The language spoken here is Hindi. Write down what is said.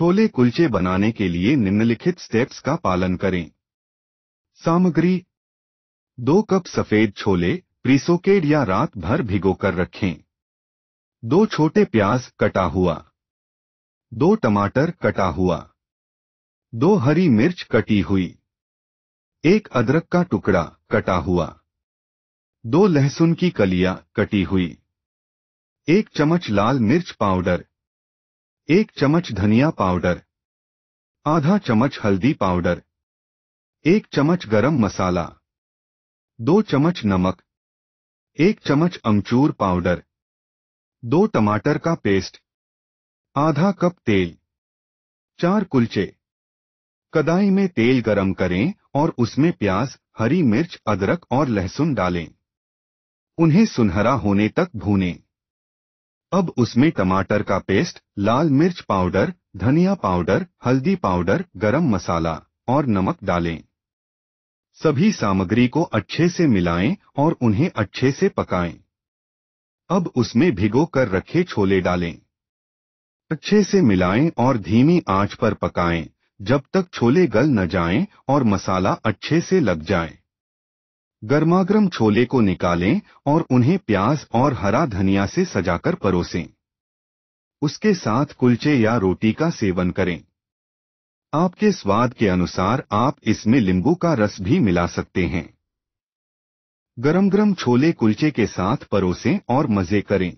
छोले कुलचे बनाने के लिए निम्नलिखित स्टेप्स का पालन करें सामग्री दो कप सफेद छोले प्रीसोकेड या रात भर भिगोकर रखें दो छोटे प्याज कटा हुआ दो टमाटर कटा हुआ दो हरी मिर्च कटी हुई एक अदरक का टुकड़ा कटा हुआ दो लहसुन की कलिया कटी हुई एक चम्मच लाल मिर्च पाउडर एक चम्मच धनिया पाउडर आधा चम्मच हल्दी पाउडर एक चम्मच गरम मसाला दो चम्मच नमक एक चम्मच अमचूर पाउडर दो टमाटर का पेस्ट आधा कप तेल चार कुलचे कदाई में तेल गरम करें और उसमें प्याज हरी मिर्च अदरक और लहसुन डालें उन्हें सुनहरा होने तक भूनें अब उसमें टमाटर का पेस्ट लाल मिर्च पाउडर धनिया पाउडर हल्दी पाउडर गरम मसाला और नमक डालें सभी सामग्री को अच्छे से मिलाएं और उन्हें अच्छे से पकाएं। अब उसमें भिगो कर रखे छोले डालें अच्छे से मिलाएं और धीमी आंच पर पकाएं, जब तक छोले गल न जाएं और मसाला अच्छे से लग जाए गर्मागर्म छोले को निकालें और उन्हें प्याज और हरा धनिया से सजाकर परोसें उसके साथ कुलचे या रोटी का सेवन करें आपके स्वाद के अनुसार आप इसमें नींबू का रस भी मिला सकते हैं गरम गरम छोले कुलचे के साथ परोसें और मजे करें